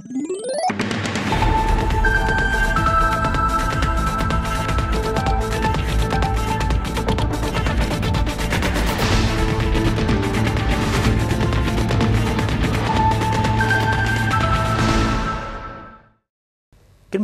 Kính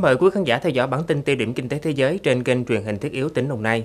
mời quý khán giả theo dõi bản tin tiêu điểm kinh tế thế giới trên kênh truyền hình thiết yếu tỉnh Đồng Nai.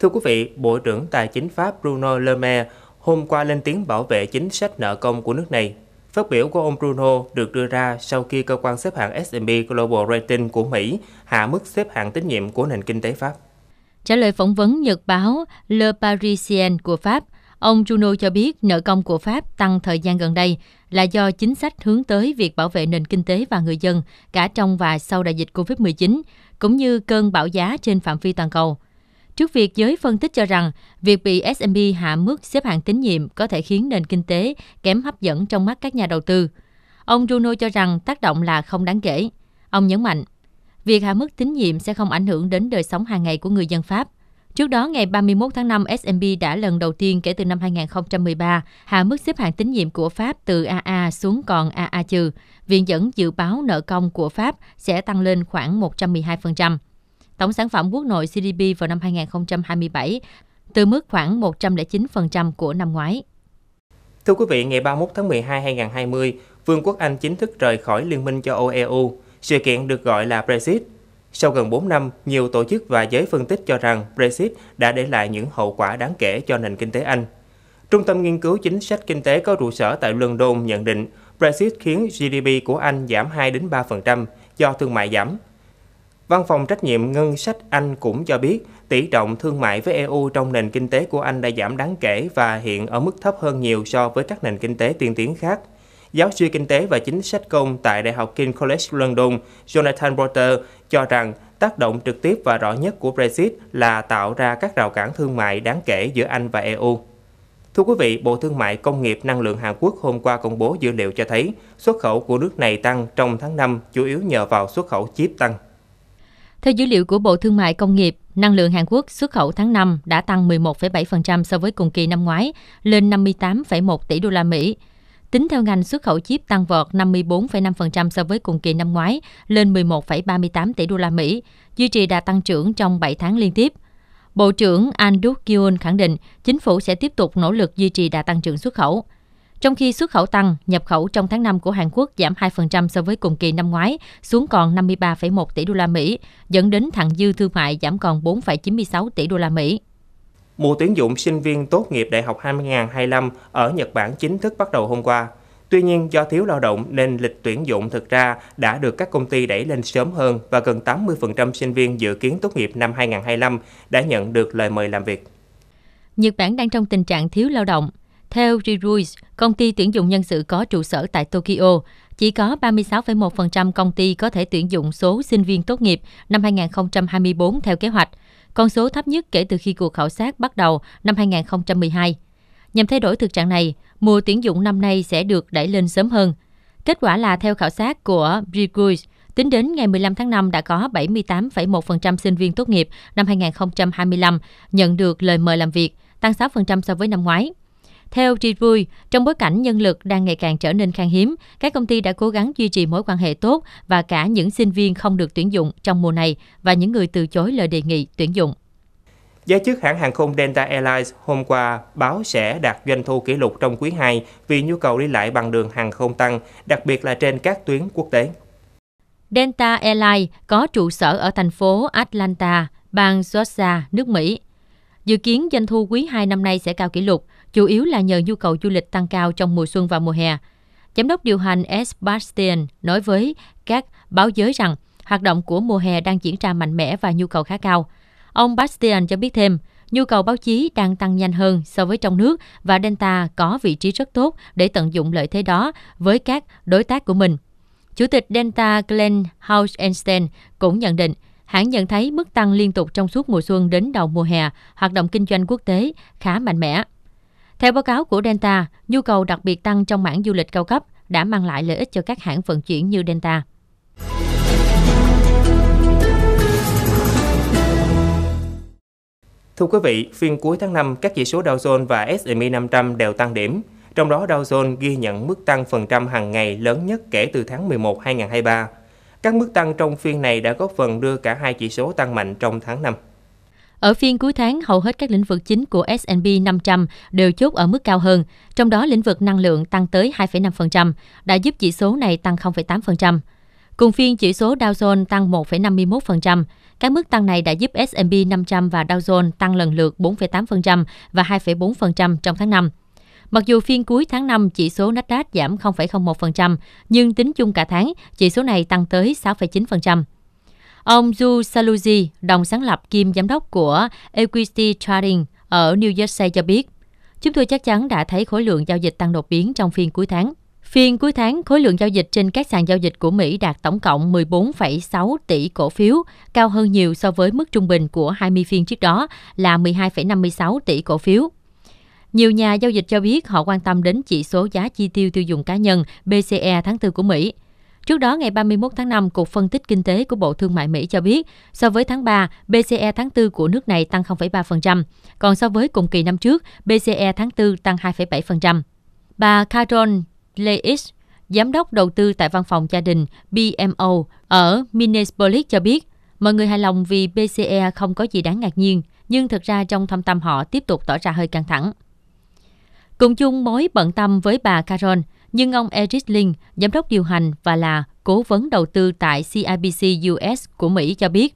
Thưa quý vị, Bộ trưởng Tài chính Pháp Bruno Le Maire hôm qua lên tiếng bảo vệ chính sách nợ công của nước này Phát biểu của ông Bruno được đưa ra sau khi cơ quan xếp hạng S&P Global Rating của Mỹ hạ mức xếp hạng tín nhiệm của nền kinh tế Pháp. Trả lời phỏng vấn nhật báo Le Parisien của Pháp, ông Bruno cho biết nợ công của Pháp tăng thời gian gần đây là do chính sách hướng tới việc bảo vệ nền kinh tế và người dân cả trong và sau đại dịch COVID-19, cũng như cơn bão giá trên phạm vi toàn cầu – Trước việc giới phân tích cho rằng việc bị S&P hạ mức xếp hạng tín nhiệm có thể khiến nền kinh tế kém hấp dẫn trong mắt các nhà đầu tư, ông Bruno cho rằng tác động là không đáng kể. Ông nhấn mạnh, việc hạ mức tín nhiệm sẽ không ảnh hưởng đến đời sống hàng ngày của người dân Pháp. Trước đó, ngày 31 tháng 5, S&P đã lần đầu tiên kể từ năm 2013 hạ mức xếp hạng tín nhiệm của Pháp từ AA xuống còn AA trừ. Viện dẫn dự báo nợ công của Pháp sẽ tăng lên khoảng 112% tổng sản phẩm quốc nội GDP vào năm 2027 từ mức khoảng 109% của năm ngoái. Thưa quý vị, ngày 31 tháng 12 2020, Vương quốc Anh chính thức rời khỏi Liên minh châu e Âu EU. Sự kiện được gọi là Brexit. Sau gần 4 năm, nhiều tổ chức và giới phân tích cho rằng Brexit đã để lại những hậu quả đáng kể cho nền kinh tế Anh. Trung tâm nghiên cứu chính sách kinh tế có trụ sở tại London nhận định Brexit khiến GDP của Anh giảm 2 đến 3% do thương mại giảm, Văn phòng trách nhiệm ngân sách Anh cũng cho biết tỷ trọng thương mại với EU trong nền kinh tế của Anh đã giảm đáng kể và hiện ở mức thấp hơn nhiều so với các nền kinh tế tiên tiến khác. Giáo sư kinh tế và chính sách công tại Đại học King College London, Jonathan Porter, cho rằng tác động trực tiếp và rõ nhất của Brexit là tạo ra các rào cản thương mại đáng kể giữa Anh và EU. Thưa quý vị, Bộ Thương mại Công nghiệp Năng lượng Hàn Quốc hôm qua công bố dữ liệu cho thấy xuất khẩu của nước này tăng trong tháng 5 chủ yếu nhờ vào xuất khẩu chip tăng. Theo dữ liệu của Bộ Thương mại Công nghiệp, năng lượng Hàn Quốc xuất khẩu tháng 5 đã tăng 11,7% so với cùng kỳ năm ngoái, lên 58,1 tỷ đô la Mỹ. Tính theo ngành xuất khẩu chip tăng vọt 54,5% so với cùng kỳ năm ngoái, lên 11,38 tỷ đô la Mỹ, duy trì đà tăng trưởng trong 7 tháng liên tiếp. Bộ trưởng An Duk Kyun khẳng định chính phủ sẽ tiếp tục nỗ lực duy trì đà tăng trưởng xuất khẩu. Trong khi xuất khẩu tăng, nhập khẩu trong tháng 5 của Hàn Quốc giảm 2% so với cùng kỳ năm ngoái, xuống còn 53,1 tỷ đô la Mỹ, dẫn đến thặng dư thương mại giảm còn 4,96 tỷ đô la Mỹ. Mùa tuyển dụng sinh viên tốt nghiệp đại học 2025 ở Nhật Bản chính thức bắt đầu hôm qua. Tuy nhiên, do thiếu lao động nên lịch tuyển dụng thực ra đã được các công ty đẩy lên sớm hơn và gần 80% sinh viên dự kiến tốt nghiệp năm 2025 đã nhận được lời mời làm việc. Nhật Bản đang trong tình trạng thiếu lao động. Theo Reruis, công ty tuyển dụng nhân sự có trụ sở tại Tokyo, chỉ có 36,1% công ty có thể tuyển dụng số sinh viên tốt nghiệp năm 2024 theo kế hoạch, con số thấp nhất kể từ khi cuộc khảo sát bắt đầu năm 2012. Nhằm thay đổi thực trạng này, mùa tuyển dụng năm nay sẽ được đẩy lên sớm hơn. Kết quả là theo khảo sát của Reruis, Tính đến ngày 15 tháng 5 đã có 78,1% sinh viên tốt nghiệp năm 2025 nhận được lời mời làm việc, tăng 6% so với năm ngoái. Theo Chi Vui, trong bối cảnh nhân lực đang ngày càng trở nên khan hiếm, các công ty đã cố gắng duy trì mối quan hệ tốt và cả những sinh viên không được tuyển dụng trong mùa này và những người từ chối lời đề nghị tuyển dụng. Giới chức hãng hàng không Delta Airlines hôm qua báo sẽ đạt doanh thu kỷ lục trong quý 2 vì nhu cầu đi lại bằng đường hàng không tăng, đặc biệt là trên các tuyến quốc tế. Delta Airlines có trụ sở ở thành phố Atlanta, bang Georgia, nước Mỹ. Dự kiến doanh thu quý 2 năm nay sẽ cao kỷ lục – chủ yếu là nhờ nhu cầu du lịch tăng cao trong mùa xuân và mùa hè. Giám đốc điều hành Sebastian nói với các báo giới rằng hoạt động của mùa hè đang diễn ra mạnh mẽ và nhu cầu khá cao. Ông Bastian cho biết thêm, nhu cầu báo chí đang tăng nhanh hơn so với trong nước và Delta có vị trí rất tốt để tận dụng lợi thế đó với các đối tác của mình. Chủ tịch Delta Glenn Hausenstein cũng nhận định, hãng nhận thấy mức tăng liên tục trong suốt mùa xuân đến đầu mùa hè, hoạt động kinh doanh quốc tế khá mạnh mẽ. Theo báo cáo của Delta, nhu cầu đặc biệt tăng trong mảng du lịch cao cấp đã mang lại lợi ích cho các hãng vận chuyển như Delta. Thưa quý vị, phiên cuối tháng 5, các chỉ số Dow Jones và S&P 500 đều tăng điểm. Trong đó Dow Jones ghi nhận mức tăng phần trăm hàng ngày lớn nhất kể từ tháng 11 2023. Các mức tăng trong phiên này đã góp phần đưa cả hai chỉ số tăng mạnh trong tháng 5. Ở phiên cuối tháng, hầu hết các lĩnh vực chính của S&P 500 đều chốt ở mức cao hơn, trong đó lĩnh vực năng lượng tăng tới 2,5%, đã giúp chỉ số này tăng 0,8%. Cùng phiên, chỉ số Dow Jones tăng 1,51%. Các mức tăng này đã giúp S&P 500 và Dow Jones tăng lần lượt 4,8% và 2,4% trong tháng 5. Mặc dù phiên cuối tháng 5 chỉ số Nasdaq giảm 0,01%, nhưng tính chung cả tháng, chỉ số này tăng tới 6,9%. Ông Zu Saluji, đồng sáng lập kiêm giám đốc của Equity Trading ở New Jersey cho biết, chúng tôi chắc chắn đã thấy khối lượng giao dịch tăng đột biến trong phiên cuối tháng. Phiên cuối tháng, khối lượng giao dịch trên các sàn giao dịch của Mỹ đạt tổng cộng 14,6 tỷ cổ phiếu, cao hơn nhiều so với mức trung bình của 20 phiên trước đó là 12,56 tỷ cổ phiếu. Nhiều nhà giao dịch cho biết họ quan tâm đến chỉ số giá chi tiêu tiêu dùng cá nhân BCE tháng 4 của Mỹ – Trước đó, ngày 31 tháng 5, Cục Phân tích Kinh tế của Bộ Thương mại Mỹ cho biết, so với tháng 3, BCE tháng 4 của nước này tăng 0,3%, còn so với cùng kỳ năm trước, BCE tháng 4 tăng 2,7%. Bà Carol Leis, giám đốc đầu tư tại văn phòng gia đình BMO ở Minneapolis cho biết, mọi người hài lòng vì BCE không có gì đáng ngạc nhiên, nhưng thực ra trong thâm tâm họ tiếp tục tỏ ra hơi căng thẳng. Cùng chung mối bận tâm với bà Carol, nhưng ông Eric Lin, giám đốc điều hành và là cố vấn đầu tư tại CIBC US của Mỹ cho biết,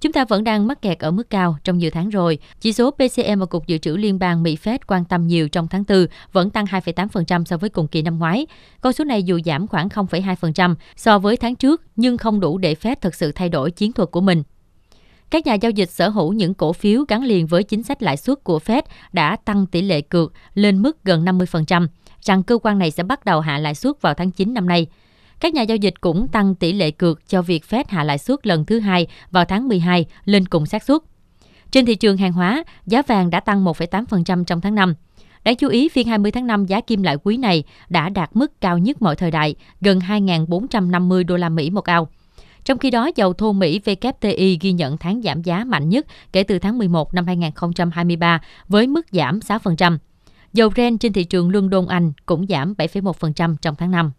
Chúng ta vẫn đang mắc kẹt ở mức cao trong nhiều tháng rồi. Chỉ số PCM, mà Cục Dự trữ Liên bang Mỹ Fed quan tâm nhiều trong tháng 4 vẫn tăng 2,8% so với cùng kỳ năm ngoái. Con số này dù giảm khoảng 0,2% so với tháng trước nhưng không đủ để Fed thực sự thay đổi chiến thuật của mình. Các nhà giao dịch sở hữu những cổ phiếu gắn liền với chính sách lãi suất của Fed đã tăng tỷ lệ cược lên mức gần 50% rằng cơ quan này sẽ bắt đầu hạ lãi suất vào tháng 9 năm nay. Các nhà giao dịch cũng tăng tỷ lệ cược cho việc Fed hạ lãi suất lần thứ hai vào tháng 12 lên cùng xác suất. Trên thị trường hàng hóa, giá vàng đã tăng 1,8% trong tháng 5. Đáng chú ý, phiên 20 tháng 5 giá kim loại quý này đã đạt mức cao nhất mọi thời đại, gần 2.450 đô la Mỹ một ao. Trong khi đó, dầu thô Mỹ WTI ghi nhận tháng giảm giá mạnh nhất kể từ tháng 11 năm 2023 với mức giảm 6%. Dầu Brent trên thị trường đôn Anh cũng giảm 7,1% trong tháng 5.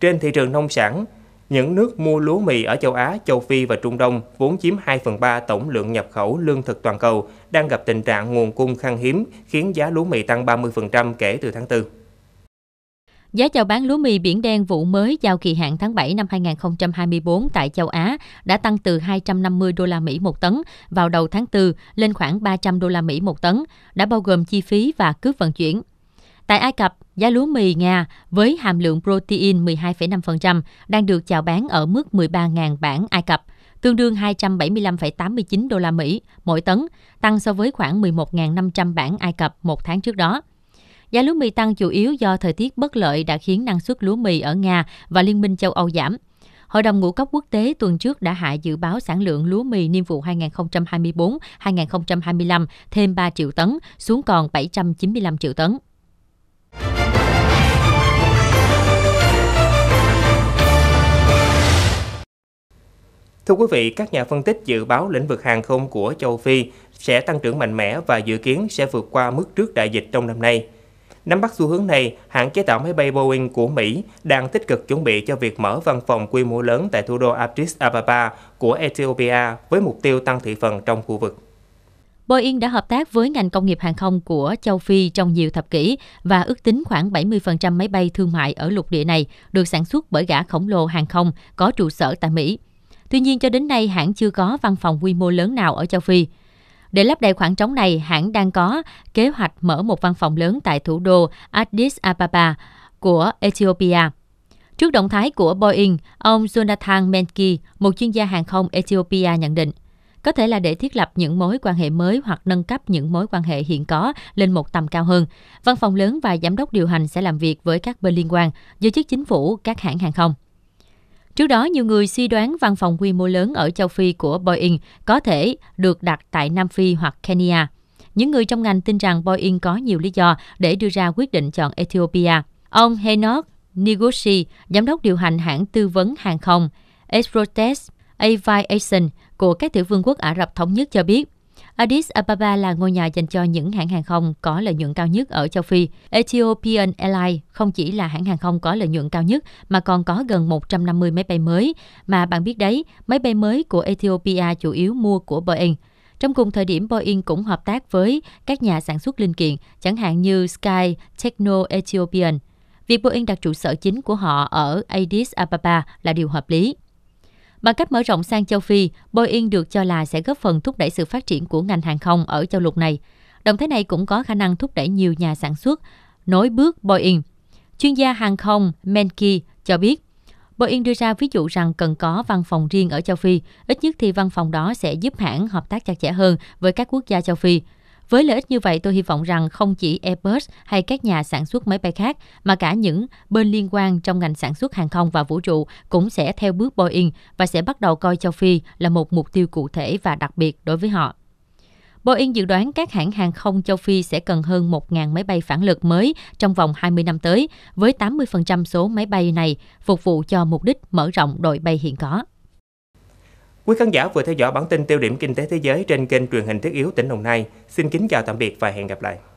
Trên thị trường nông sản, những nước mua lúa mì ở châu Á, châu Phi và Trung Đông vốn chiếm 2 phần 3 tổng lượng nhập khẩu lương thực toàn cầu đang gặp tình trạng nguồn cung khan hiếm khiến giá lúa mì tăng 30% kể từ tháng 4. Giá chào bán lúa mì biển đen vụ mới giao kỳ hạn tháng 7 năm 2024 tại châu Á đã tăng từ 250 đô la Mỹ một tấn vào đầu tháng 4 lên khoảng 300 đô la Mỹ một tấn, đã bao gồm chi phí và cước vận chuyển. Tại Ai Cập, giá lúa mì Nga với hàm lượng protein 12,5% đang được chào bán ở mức 13.000 bảng Ai Cập, tương đương 275,89 đô la Mỹ mỗi tấn, tăng so với khoảng 11.500 bảng Ai Cập một tháng trước đó. Giá lúa mì tăng chủ yếu do thời tiết bất lợi đã khiến năng suất lúa mì ở Nga và Liên minh châu Âu giảm. Hội đồng ngũ cốc quốc tế tuần trước đã hạ dự báo sản lượng lúa mì niên vụ 2024-2025 thêm 3 triệu tấn xuống còn 795 triệu tấn. Thưa quý vị, các nhà phân tích dự báo lĩnh vực hàng không của châu Phi sẽ tăng trưởng mạnh mẽ và dự kiến sẽ vượt qua mức trước đại dịch trong năm nay. Nắm bắt xu hướng này, hãng chế tạo máy bay Boeing của Mỹ đang tích cực chuẩn bị cho việc mở văn phòng quy mô lớn tại thủ đô Addis Ababa của Ethiopia với mục tiêu tăng thị phần trong khu vực. Boeing đã hợp tác với ngành công nghiệp hàng không của châu Phi trong nhiều thập kỷ và ước tính khoảng 70% máy bay thương mại ở lục địa này được sản xuất bởi gã khổng lồ hàng không có trụ sở tại Mỹ. Tuy nhiên cho đến nay hãng chưa có văn phòng quy mô lớn nào ở châu Phi. Để lấp đầy khoảng trống này, hãng đang có kế hoạch mở một văn phòng lớn tại thủ đô Addis Ababa của Ethiopia. Trước động thái của Boeing, ông Jonathan Menke, một chuyên gia hàng không Ethiopia nhận định, có thể là để thiết lập những mối quan hệ mới hoặc nâng cấp những mối quan hệ hiện có lên một tầm cao hơn. Văn phòng lớn và giám đốc điều hành sẽ làm việc với các bên liên quan, giới chức chính phủ, các hãng hàng không. Trước đó, nhiều người suy đoán văn phòng quy mô lớn ở châu Phi của Boeing có thể được đặt tại Nam Phi hoặc Kenya. Những người trong ngành tin rằng Boeing có nhiều lý do để đưa ra quyết định chọn Ethiopia. Ông Henok Niguchi, giám đốc điều hành hãng tư vấn hàng không Exprotest Aviation của các tiểu vương quốc Ả Rập Thống Nhất cho biết, Addis Ababa là ngôi nhà dành cho những hãng hàng không có lợi nhuận cao nhất ở châu Phi. Ethiopian Airlines không chỉ là hãng hàng không có lợi nhuận cao nhất mà còn có gần 150 máy bay mới. Mà bạn biết đấy, máy bay mới của Ethiopia chủ yếu mua của Boeing. Trong cùng thời điểm Boeing cũng hợp tác với các nhà sản xuất linh kiện, chẳng hạn như Sky Techno Ethiopian. Việc Boeing đặt trụ sở chính của họ ở Addis Ababa là điều hợp lý. Bằng cách mở rộng sang châu Phi, Boeing được cho là sẽ góp phần thúc đẩy sự phát triển của ngành hàng không ở châu lục này. Động thái này cũng có khả năng thúc đẩy nhiều nhà sản xuất nối bước Boeing. Chuyên gia hàng không menki cho biết, Boeing đưa ra ví dụ rằng cần có văn phòng riêng ở châu Phi, ít nhất thì văn phòng đó sẽ giúp hãng hợp tác chặt chẽ hơn với các quốc gia châu Phi. Với lợi ích như vậy, tôi hy vọng rằng không chỉ Airbus hay các nhà sản xuất máy bay khác, mà cả những bên liên quan trong ngành sản xuất hàng không và vũ trụ cũng sẽ theo bước Boeing và sẽ bắt đầu coi châu Phi là một mục tiêu cụ thể và đặc biệt đối với họ. Boeing dự đoán các hãng hàng không châu Phi sẽ cần hơn 1.000 máy bay phản lực mới trong vòng 20 năm tới, với 80% số máy bay này phục vụ cho mục đích mở rộng đội bay hiện có. Quý khán giả vừa theo dõi bản tin tiêu điểm kinh tế thế giới trên kênh truyền hình Thiết yếu tỉnh Đồng Nai. Xin kính chào tạm biệt và hẹn gặp lại.